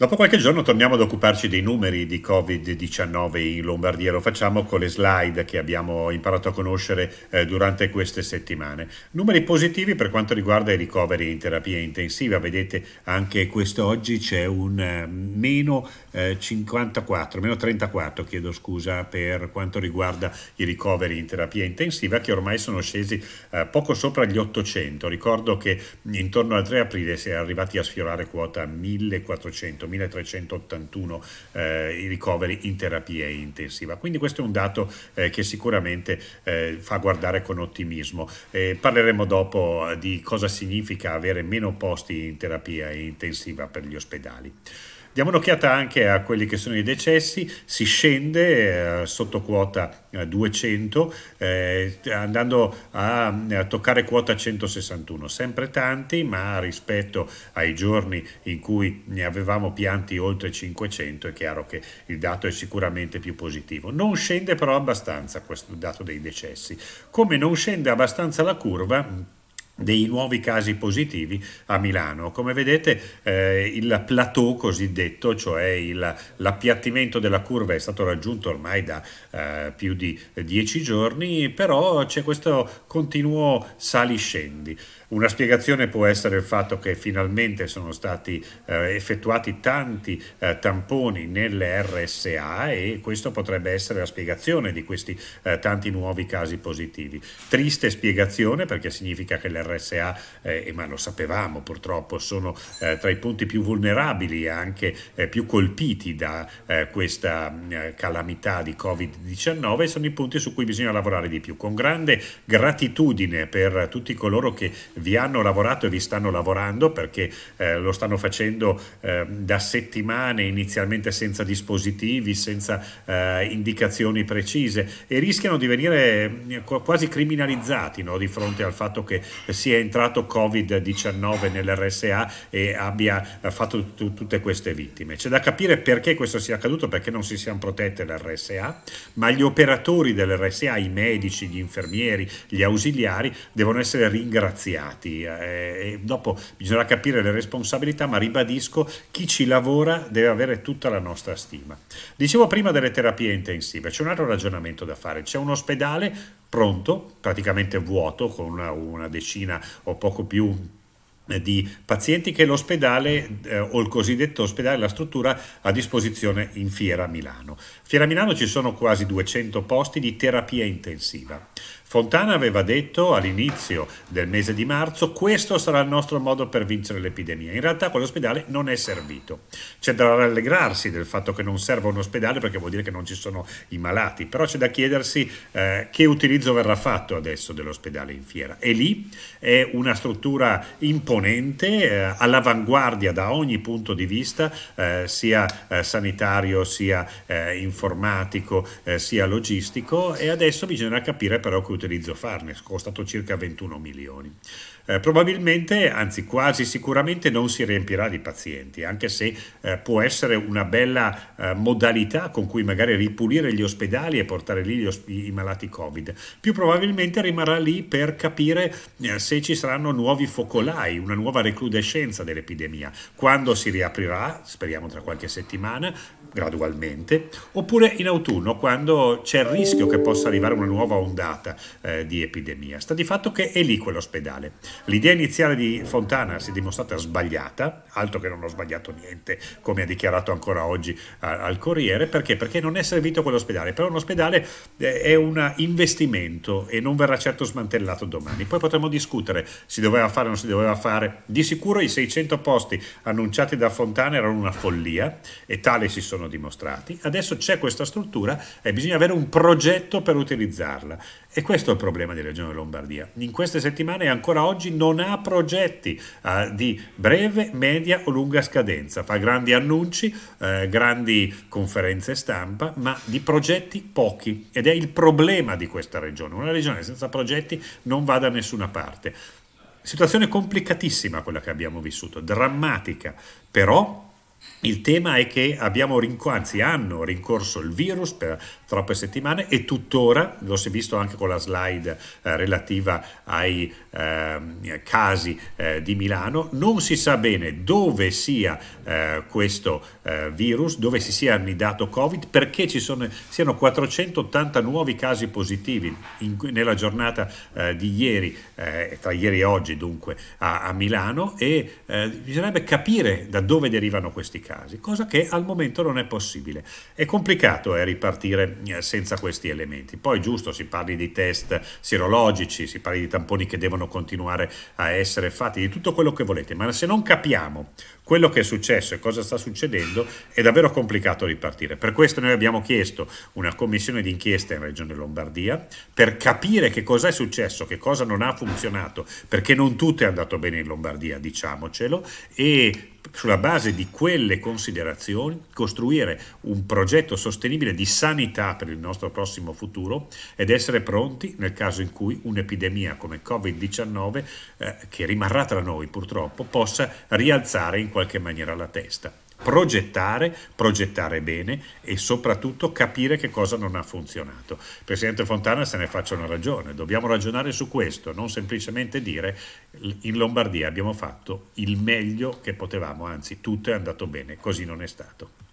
Dopo qualche giorno torniamo ad occuparci dei numeri di Covid-19 in Lombardia, lo facciamo con le slide che abbiamo imparato a conoscere eh, durante queste settimane. Numeri positivi per quanto riguarda i ricoveri in terapia intensiva, vedete anche quest'oggi c'è un eh, meno eh, 54, meno 34 chiedo scusa per quanto riguarda i ricoveri in terapia intensiva che ormai sono scesi eh, poco sopra gli 800, ricordo che intorno al 3 aprile si è arrivati a sfiorare quota 1400 4.381 eh, i ricoveri in terapia intensiva. Quindi questo è un dato eh, che sicuramente eh, fa guardare con ottimismo. parleremo dopo eh, di cosa significa avere meno posti in terapia intensiva per gli ospedali. Diamo un'occhiata anche a quelli che sono i decessi, si scende eh, sotto quota 200 eh, eh, andando a, mm, a, toccare quota 161, sempre tanti ma rispetto ai giorni in cui ne avevamo pianti oltre 500 è chiaro che il dato è sicuramente più positivo. Non scende però abbastanza questo dato dei decessi, come non scende abbastanza la curva dei nuovi casi positivi a Milano. Come vedete eh, il plateau cosiddetto, cioè il, l'appiattimento della curva è stato raggiunto ormai da eh, più di dieci giorni, però c'è questo continuo sali-scendi. Una spiegazione può essere il fatto che finalmente sono stati eh, effettuati tanti eh, tamponi nelle RSA e questo potrebbe essere la spiegazione di questi eh, tanti nuovi casi positivi. Triste spiegazione perché significa che le RSA, eh, ma lo sapevamo purtroppo, sono eh, tra i punti più vulnerabili e anche eh, più colpiti da questa mm, calamità di Covid-19 e sono i punti su cui bisogna lavorare di più. Con grande gratitudine per tutti coloro che vi hanno lavorato e vi stanno lavorando perché eh, lo stanno facendo eh, da settimane inizialmente senza dispositivi, senza eh, indicazioni precise e rischiano di venire mm, quasi criminalizzati no? di fronte al fatto che sia entrato Covid-19 nell'RSA e abbia eh, fatto t- tutte queste vittime. C'è da capire perché questo sia accaduto, perché non si siano protette l'RSA, ma gli operatori dell'RSA, i medici, gli infermieri, gli ausiliari devono essere ringraziati impegnati eh, e dopo bisognerà capire le responsabilità, ma ribadisco, chi ci lavora deve avere tutta la nostra stima. Dicevo prima delle terapie intensive, c'è un altro ragionamento da fare, c'è un ospedale pronto, praticamente vuoto, con una, una decina o poco più eh, di pazienti che l'ospedale eh, o il cosiddetto ospedale, la struttura a disposizione in Fiera Milano. Fiera Milano ci sono quasi 200 posti di terapia intensiva. Fontana aveva detto all'inizio del mese di marzo questo sarà il nostro modo per vincere l'epidemia. In realtà quell'ospedale non è servito. C'è da rallegrarsi del fatto che non serva un ospedale perché vuol dire che non ci sono i malati, però c'è da chiedersi eh, che utilizzo verrà fatto adesso dell'ospedale in fiera. E lì è una struttura imponente, eh, all'avanguardia da ogni punto di vista, eh, sia eh, sanitario, sia eh, informatico, eh, sia logistico e adesso bisognerà capire però che utilizzo farne, costato circa 21 milioni. Eh, probabilmente, anzi quasi sicuramente, non si riempirà di pazienti, anche se eh, può essere una bella eh, modalità con cui magari ripulire gli ospedali e portare lì os- i malati Covid. Più probabilmente rimarrà lì per capire eh, se ci saranno nuovi focolai, una nuova recrudescenza dell'epidemia, quando si riaprirà, speriamo tra qualche settimana, gradualmente, oppure in autunno, quando c'è il rischio che possa arrivare una nuova ondata eh, di epidemia. Sta di fatto che è lì quell'ospedale. L'idea iniziale di Fontana si è dimostrata sbagliata, altro che non ho sbagliato niente, come ha dichiarato ancora oggi a, al Corriere, perché? Perché non è servito quell'ospedale, però un ospedale eh, è un investimento e non verrà certo smantellato domani. Poi potremmo discutere si doveva fare o non si doveva fare. Di sicuro i 600 posti annunciati da Fontana erano una follia e tale si sono dimostrati. Adesso c'è questa struttura e bisogna avere un progetto per utilizzarla e questo è il problema di Regione Lombardia. In queste settimane e ancora oggi non ha progetti eh, di breve, media o lunga scadenza. Fa grandi annunci, eh, grandi conferenze stampa, ma di progetti pochi. Ed è il problema di questa regione. Una regione senza progetti non va da nessuna parte. Situazione complicatissima quella che abbiamo vissuto, drammatica, però il tema è che abbiamo rincorso, anzi hanno rincorso il virus per troppe settimane e tuttora, lo si è visto anche con la slide eh, relativa ai eh, casi eh, di Milano, non si sa bene dove sia eh, questo eh, virus, dove si sia annidato Covid, perché ci sono, siano 480 nuovi casi positivi in, nella giornata eh, di ieri, tra ieri e oggi dunque, a, a Milano e bisognerebbe capire da dove derivano questi questi casi, cosa che al momento non è possibile. È complicato eh, ripartire eh, senza questi elementi. Poi giusto si parli di test sierologici, si parli di tamponi che devono continuare a essere fatti, di tutto quello che volete, ma se non capiamo quello che è successo e cosa sta succedendo è davvero complicato ripartire. Per questo noi abbiamo chiesto una commissione d'inchiesta in Regione Lombardia per capire che cosa è successo, che cosa non ha funzionato, perché non tutto è andato bene in Lombardia, diciamocelo, e sulla base di quelle considerazioni costruire un progetto sostenibile di sanità per il nostro prossimo futuro ed essere pronti nel caso in cui un'epidemia come Covid-19, eh, che rimarrà tra noi purtroppo, possa rialzare in qualche modo qualche maniera la testa. Progettare, progettare bene e soprattutto capire che cosa non ha funzionato. Presidente Fontana se ne faccia una ragione, dobbiamo ragionare su questo, non semplicemente dire in Lombardia abbiamo fatto il meglio che potevamo, anzi tutto è andato bene, così non è stato.